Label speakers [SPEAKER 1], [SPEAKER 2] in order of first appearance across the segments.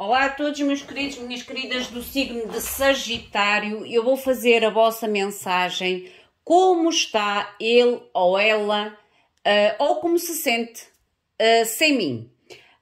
[SPEAKER 1] Olá a todos, meus queridos, minhas queridas do signo de Sagitário. Eu vou fazer a vossa mensagem. Como está ele ou ela, uh, ou como se sente uh, sem mim?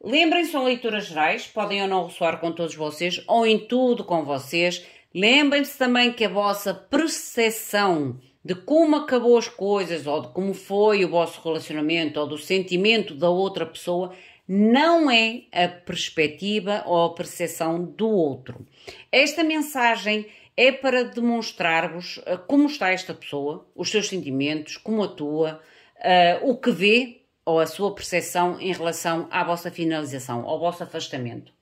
[SPEAKER 1] Lembrem-se, são leituras gerais, podem ou não ressoar com todos vocês, ou em tudo com vocês. Lembrem-se também que a vossa percepção de como acabou as coisas, ou de como foi o vosso relacionamento, ou do sentimento da outra pessoa, não é a perspectiva ou a percepção do outro. Esta mensagem é para demonstrar-vos eh, como está esta pessoa, os seus sentimentos, como atua, uh, o que vê ou a sua percepção em relação à vossa finalização, ao vosso afastamento.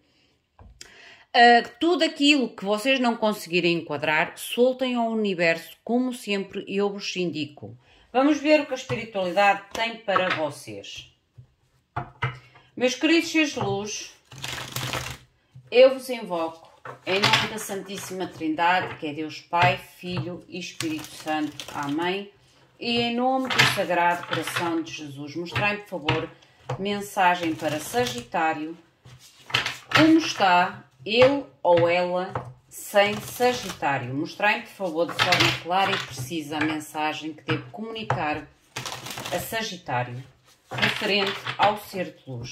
[SPEAKER 1] Uh, tudo aquilo que vocês não conseguirem enquadrar, soltem ao universo, como sempre eu vos indico. Vamos ver o que a espiritualidade tem para vocês. Meus queridos Jesus eu vos invoco em nome da Santíssima Trindade, que é Deus Pai, Filho e Espírito Santo. Amém. E em nome do Sagrado Coração de Jesus, mostrai-me, por favor, mensagem para Sagitário. Como está ele ou ela sem Sagitário? Mostrai-me, por favor, de forma clara e precisa a mensagem que devo comunicar a Sagitário referente ao ser de luz.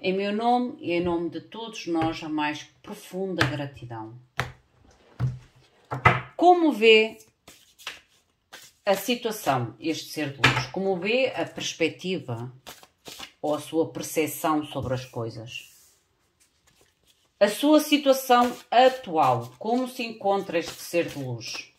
[SPEAKER 1] Em meu nome e em nome de todos nós, a mais profunda gratidão. Como vê a situação, este ser de luz? Como vê a perspectiva ou a sua percepção sobre as coisas? A sua situação atual, como se encontra este ser de luz?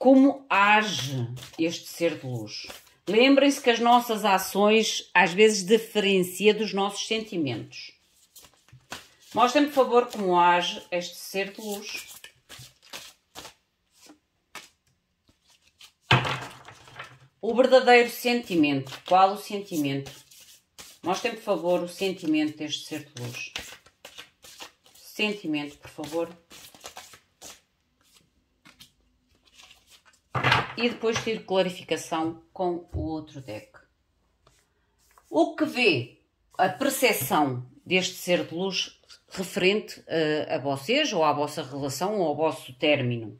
[SPEAKER 1] Como age este ser de luz? Lembrem-se que as nossas ações às vezes diferenciam dos nossos sentimentos. Mostrem, por favor, como age este ser de luz. O verdadeiro sentimento. Qual o sentimento? Mostrem, por favor, o sentimento deste ser de luz. Sentimento, por favor. e depois tiro clarificação com o outro deck. O que vê a percepção deste ser de luz referente a, eh, a vocês ou à vossa relação ou ao vosso término?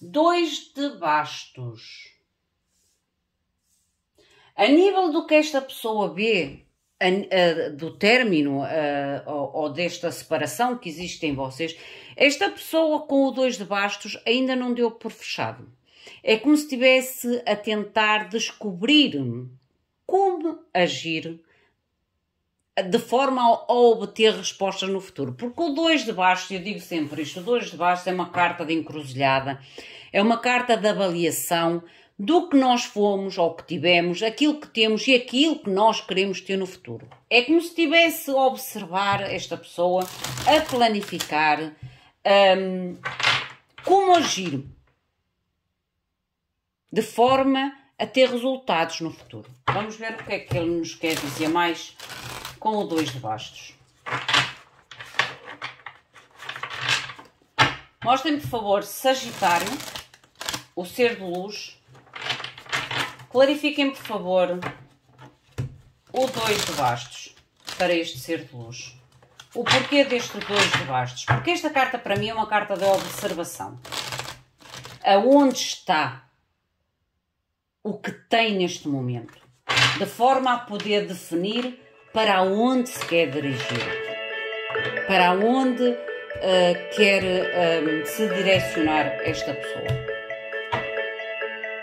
[SPEAKER 1] Dois de bastos. A nível do que esta pessoa vê a, a, do término eh, ou, ou desta separação que existe em vocês, esta pessoa com o dois de bastos ainda não deu por fechado. É como se estivesse a tentar descobrir como agir de forma a obter respostas no futuro. Porque o 2 de baixo, eu digo sempre isto, o 2 de baixo é uma carta de encruzilhada, é uma carta de avaliação do que nós fomos ou que tivemos, aquilo que temos e aquilo que nós queremos ter no futuro. É como se estivesse a observar esta pessoa, a planificar um, como agir de forma a ter resultados no futuro. Vamos ver o que é que ele nos quer dizer mais com o 2 de bastos. Mostrem-me, por favor, Sagitário, o ser de luz. Clarifiquem, por favor, o 2 de bastos para este ser de luz. O porquê deste 2 de bastos? Porque esta carta, para mim, é uma carta de observação. Aonde está o que tem neste momento, de forma a poder definir para onde se quer dirigir, para onde uh, quer eh, se direcionar esta pessoa.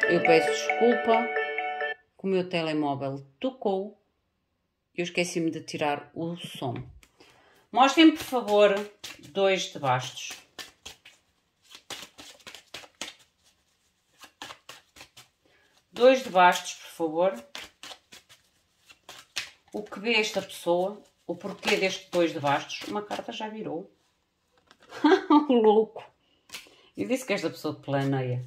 [SPEAKER 1] Eu peço desculpa que o meu telemóvel tocou e eu esqueci-me de tirar o som. Mostrem, por favor, dois de bastos. dois de bastos, por favor. O que vê esta pessoa, o porquê deste dois de bastos. Uma carta já virou. louco. e disse que esta pessoa planeia.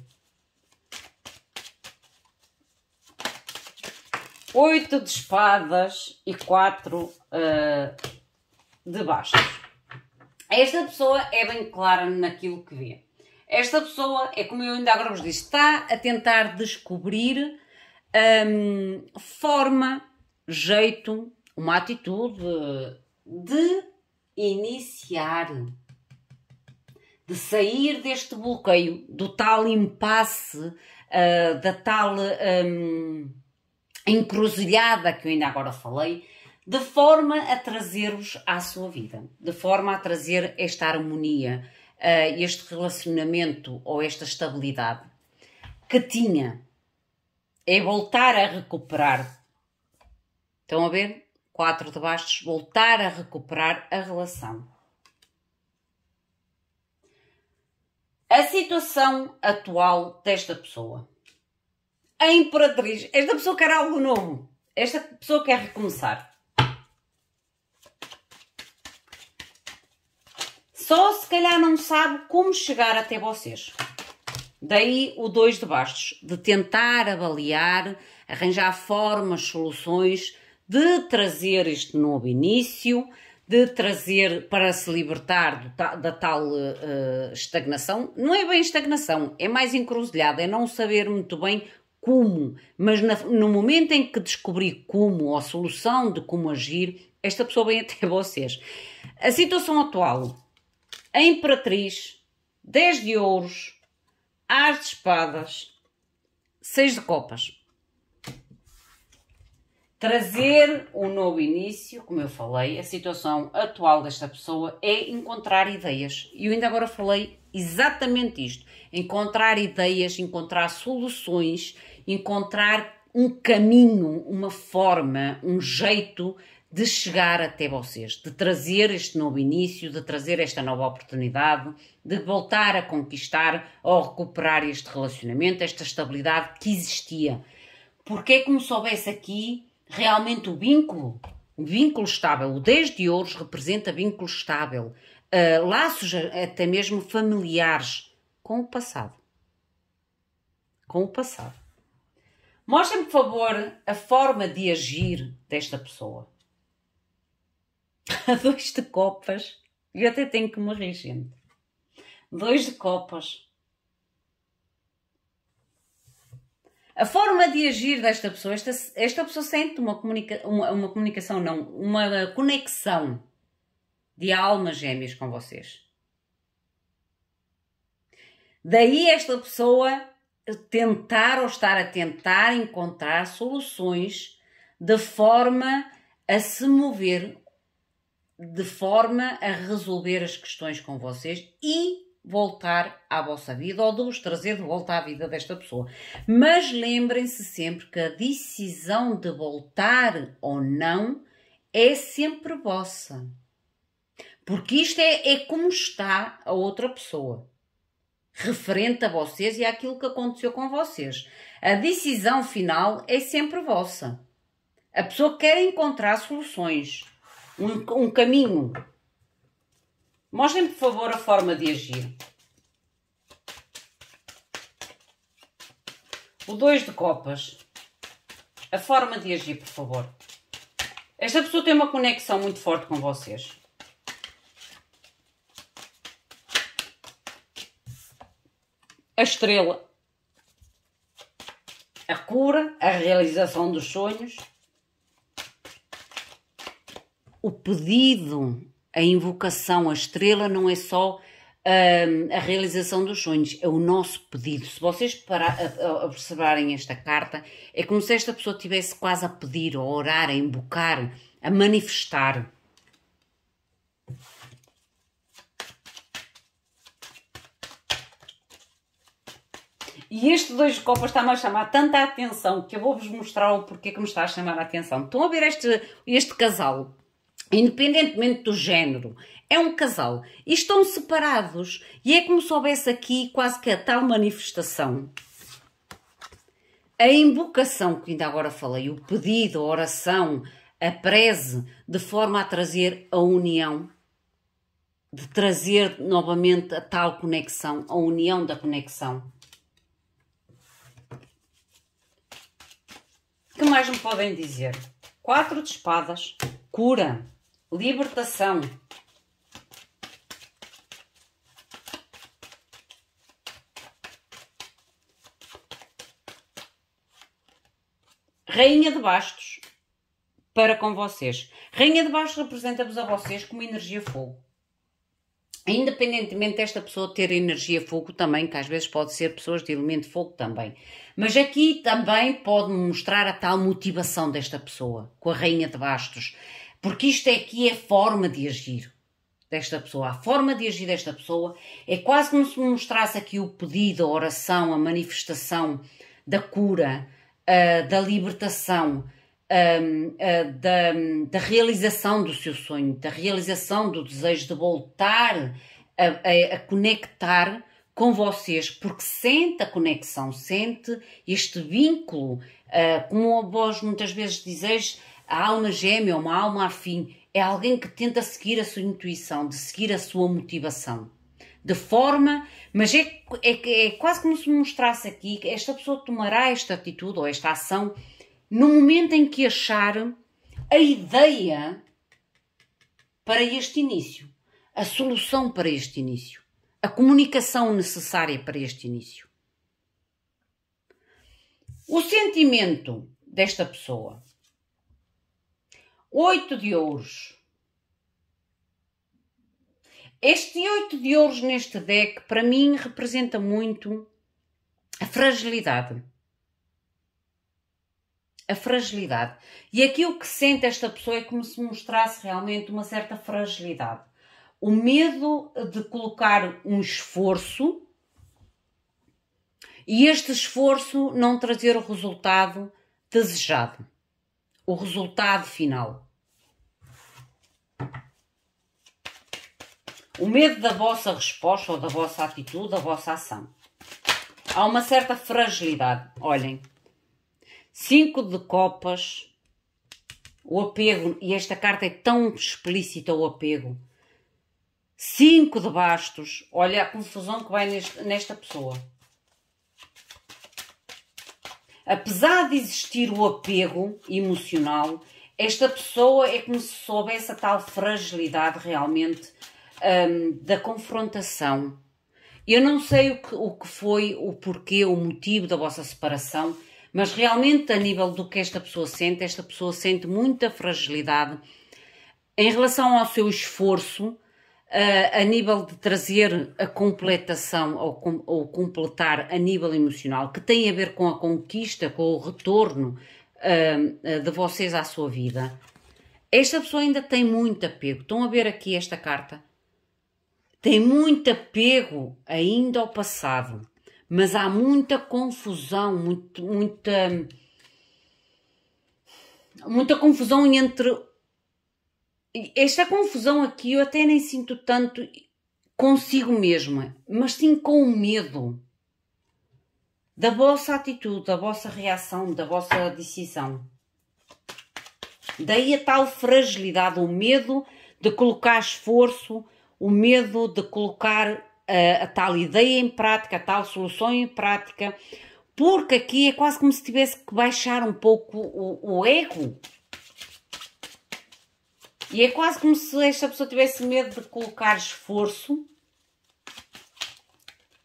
[SPEAKER 1] Oito de espadas e quatro uh, de bastos. Esta pessoa é bem clara naquilo que vê. Esta pessoa, é como eu ainda agora vos disse, está a tentar descobrir hum, forma, jeito, uma atitude de iniciar, de sair deste bloqueio, do tal impasse, uh, da tal um, encruzilhada que eu ainda agora falei, de forma a trazer-vos à sua vida, de forma a trazer esta harmonia uh, este relacionamento ou esta estabilidade que tinha é voltar a recuperar. Estão a ver? Quatro de bastos, voltar a recuperar a relação. A situação atual desta pessoa. A imperatriz, esta pessoa quer algo novo. Esta pessoa quer recomeçar. Só se calhar não sabe como chegar até vocês. Daí o dois de bastos, de tentar avaliar, arranjar formas, soluções, de trazer este novo início, de trazer para se libertar ta, da tal uh, estagnação. Não é bem estagnação, é mais encruzilhada, é não saber muito bem como, mas na, no momento em que descobrir como ou a solução de como agir, esta pessoa vem até vocês. A situação atual a Imperatriz, 10 de ouros, As de espadas, 6 de copas. Trazer um novo início, como eu falei, a situação atual desta pessoa é encontrar ideias. E eu ainda agora falei exatamente isto: encontrar ideias, encontrar soluções, encontrar um caminho, uma forma, um jeito de chegar até vocês, de trazer este novo início, de trazer esta nova oportunidade, de voltar a conquistar ou recuperar este relacionamento, esta estabilidade que existia. Porque é como se houvesse aqui realmente o vínculo, o vínculo estável. O 10 de ouros representa vínculo estável, uh, laços até mesmo familiares com o passado. Com o passado. mostrem me por favor, a forma de agir desta pessoa. dois de copas. E até tenho que morrer gente. Dois de copas. A forma de agir desta pessoa, esta, esta pessoa sente uma, comunica, uma, uma comunicação, não, uma conexão de almas gêmeas com vocês. Daí esta pessoa tentar ou estar a tentar encontrar soluções de forma a se mover de forma a resolver as questões com vocês e voltar à vossa vida ou de os trazer de volta à vida desta pessoa. Mas lembrem-se sempre que a decisão de voltar ou não é sempre vossa. Porque isto é, é como está a outra pessoa, referente a vocês e àquilo que aconteceu com vocês. A decisão final é sempre vossa. A pessoa quer encontrar soluções um, um caminho. Mostrem, por favor, a forma de agir. O 2 de copas. A forma de agir, por favor. Esta pessoa tem uma conexão muito forte com vocês. A estrela. A cura, a realização dos sonhos o pedido, a invocação, a estrela não é só a, hum, a realização dos sonhos, é o nosso pedido. Se vocês para, a, a observarem esta carta, é como se esta pessoa tivesse quase a pedir, a orar, a invocar, a manifestar. E este dois de copas está-me a chamar tanta atenção que eu vou-vos mostrar o porquê que me está a chamar a atenção. Estão a ver este, este casal? independentemente do género, é um casal e estão separados. E é como se houvesse aqui quase que a tal manifestação. A invocação que ainda agora falei, o pedido, a oração, a preze de forma a trazer a união, de trazer novamente a tal conexão, a união da conexão. O que mais me podem dizer? Quatro de espadas, cura libertação. Rainha de Bastos para com vocês. Rainha de Bastos representa-vos a vocês como energia fogo. Independentemente desta pessoa ter energia fogo também, que às vezes pode ser pessoas de elemento fogo também. Mas aqui também pode mostrar a tal motivação desta pessoa, com a Rainha de Bastos. Porque isto é que é forma de agir desta pessoa. A forma de agir desta pessoa é quase como se mostrasse aqui o pedido, a oração, a manifestação da cura, uh, da libertação, uh, uh, da, da, realização do seu sonho, da realização do desejo de voltar a, a, a conectar com vocês, porque sente a conexão, sente este vínculo, eh, como vós muitas vezes dizeis a alma gêmea, ou uma alma afim, é alguém que tenta seguir a sua intuição, de seguir a sua motivação. De forma, mas é, é, é quase como se mostrasse aqui que esta pessoa tomará esta atitude ou esta ação no momento em que achar a ideia para este início, a solução para este início, a comunicação necessária para este início. O sentimento desta pessoa oito de ouros. Este oito de ouros neste deck, para mim, representa muito a fragilidade. A fragilidade. E aqui o que sente esta pessoa é como se mostrasse realmente uma certa fragilidade. O medo de colocar um esforço e este esforço não trazer o resultado desejado o resultado final. O medo da vossa resposta ou da vossa atitude, da vossa ação. Há uma certa fragilidade. Olhem, cinco de copas, o apego, e esta carta é tão explícita o apego. Cinco de bastos, olha a confusão que vai neste, nesta pessoa. Apesar de existir o apego emocional, esta pessoa é como se soubesse a tal fragilidade realmente hum, da confrontação. Eu não sei o que, o que foi, o porquê, o motivo da vossa separação, mas realmente, a nível do que esta pessoa sente, esta pessoa sente muita fragilidade em relação ao seu esforço a nível de trazer a completação ou, com, ou, completar a nível emocional, que tem a ver com a conquista, com o retorno uh, de vocês à sua vida, esta pessoa ainda tem muito apego. Estão a ver aqui esta carta? Tem muito apego ainda ao passado, mas há muita confusão, muito, muita. muita confusão entre esta confusão aqui eu até nem sinto tanto consigo mesma, mas sim com o medo da vossa atitude, da vossa reação, da vossa decisão. Daí a tal fragilidade, o medo de colocar esforço, o medo de colocar a, eh, a tal ideia em prática, a tal solução em prática, porque aqui é quase como se tivesse que baixar um pouco o, o ego e é quase como se esta pessoa tivesse medo de colocar esforço,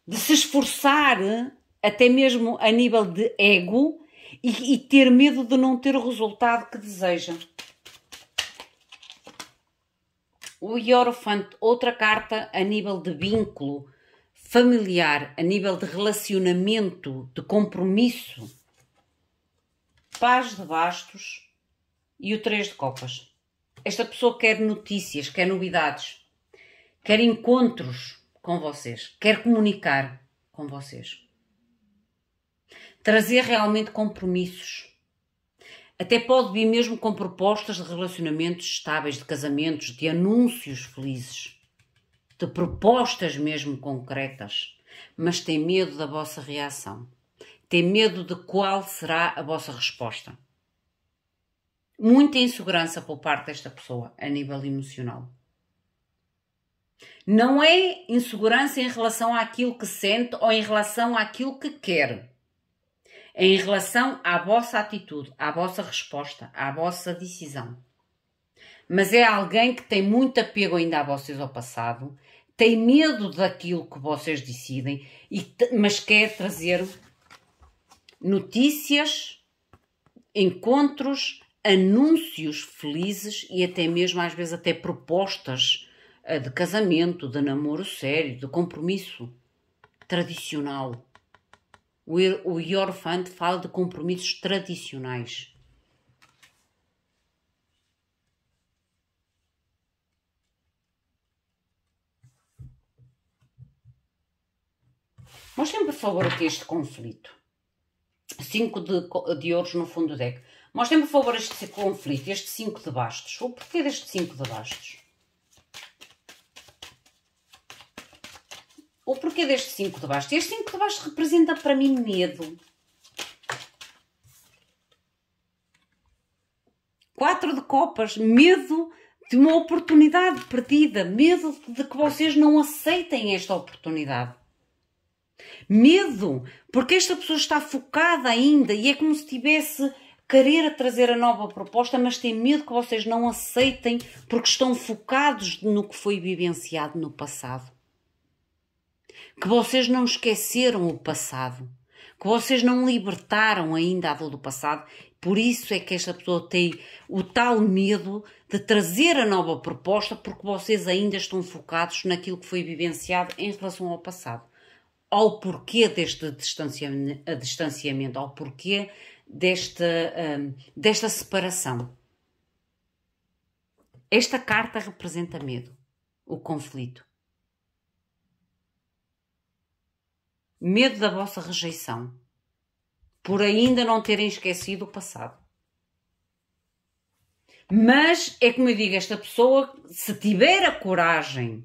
[SPEAKER 1] de se esforçar, eh, até mesmo a nível de ego, e, e ter medo de não ter o resultado que deseja. O iorofante, outra carta a nível de vínculo familiar, a nível de relacionamento, de compromisso. Paz de bastos e o três de copas. Esta pessoa quer notícias, quer novidades, quer encontros com vocês, quer comunicar com vocês. Trazer realmente compromissos. Até pode vir mesmo com propostas de relacionamentos estáveis, de casamentos, de anúncios felizes, de propostas mesmo concretas, mas tem medo da vossa reação. Tem medo de qual será a vossa resposta muita insegurança por parte desta pessoa a nível emocional. Não é insegurança em relação àquilo que sente ou em relação àquilo que quer. É em relação à vossa atitude, à vossa resposta, à vossa decisão. Mas é alguém que tem muito apego ainda a vocês ao passado, tem medo daquilo que vocês decidem, e, mas quer trazer notícias, encontros, anúncios felizes e até mesmo às vezes até propostas eh, de casamento, de namoro sério, de compromisso tradicional. O Iorfante fala de compromissos tradicionais. Mostrem, por favor, aqui este conflito. Cinco de, de ouros no fundo do deck. Mostrem-me, por favor, este conflito, este 5 de bastos. O porquê deste 5 de bastos? O porquê deste 5 de bastos? Este 5 de bastos representa para mim medo. 4 de copas, medo de uma oportunidade perdida, medo de que vocês não aceitem esta oportunidade. Medo, porque esta pessoa está focada ainda e é como se tivesse querer trazer a nova proposta, mas tem medo que vocês não aceitem porque estão focados no que foi vivenciado no passado. Que vocês não esqueceram o passado. Que vocês não libertaram ainda a dor do passado. Por isso é que esta pessoa tem o tal medo de trazer a nova proposta porque vocês ainda estão focados naquilo que foi vivenciado em relação ao passado. Ao porquê deste distanciamento, ao porquê desta, um, desta separação. Esta carta representa medo, o conflito. Medo da vossa rejeição, por ainda não terem esquecido o passado. Mas é como eu digo, esta pessoa, se tiver a coragem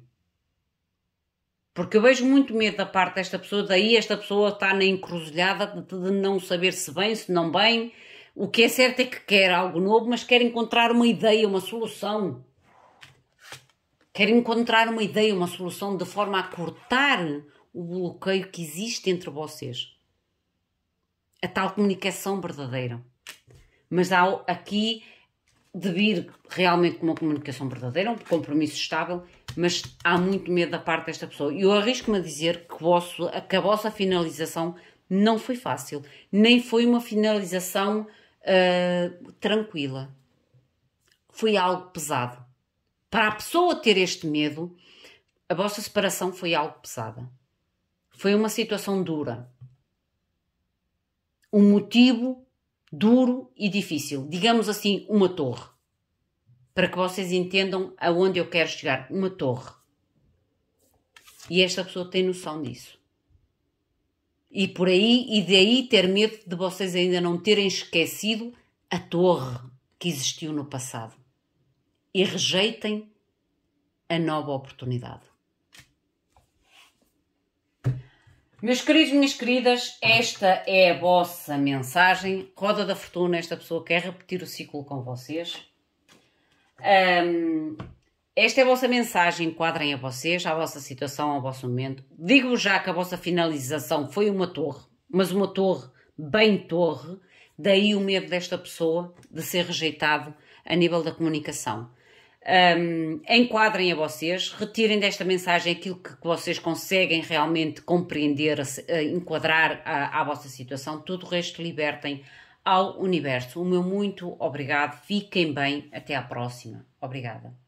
[SPEAKER 1] porque eu vejo muito medo da parte desta pessoa, daí esta pessoa está na encruzilhada de não saber se bem, se não bem. O que é certo é que quer algo novo, mas quer encontrar uma ideia, uma solução. Quer encontrar uma ideia, uma solução de forma a cortar o bloqueio que existe entre vocês. A tal comunicação verdadeira. Mas há aqui de vir realmente com uma comunicação verdadeira, um compromisso estável mas há muito medo da parte desta pessoa. E eu arrisco-me a dizer que, vosso, que a vossa finalização não foi fácil, nem foi uma finalização uh, tranquila. Foi algo pesado. Para a pessoa ter este medo, a vossa separação foi algo pesada. Foi uma situação dura. Um motivo duro e difícil. Digamos assim, uma torre para que vocês entendam aonde eu quero chegar. Uma torre. E esta pessoa tem noção disso. E por aí, e daí ter medo de vocês ainda não terem esquecido a torre que existiu no passado. E rejeitem a nova oportunidade. Meus queridos, minhas queridas, esta é a vossa mensagem. Roda da Fortuna, esta pessoa quer repetir o ciclo com vocês. Um, esta é a vossa mensagem, enquadrem a vocês, à vossa situação, ao vosso momento. Digo-vos já que a vossa finalização foi uma torre, mas uma torre bem torre, daí o medo desta pessoa de ser rejeitado a nível da comunicação. Um, enquadrem a vocês, retirem desta mensagem aquilo que vocês conseguem realmente compreender, enquadrar a, vossa situação, todo o resto libertem ao universo. O meu muito obrigado. Fiquem bem. Até à próxima. Obrigada.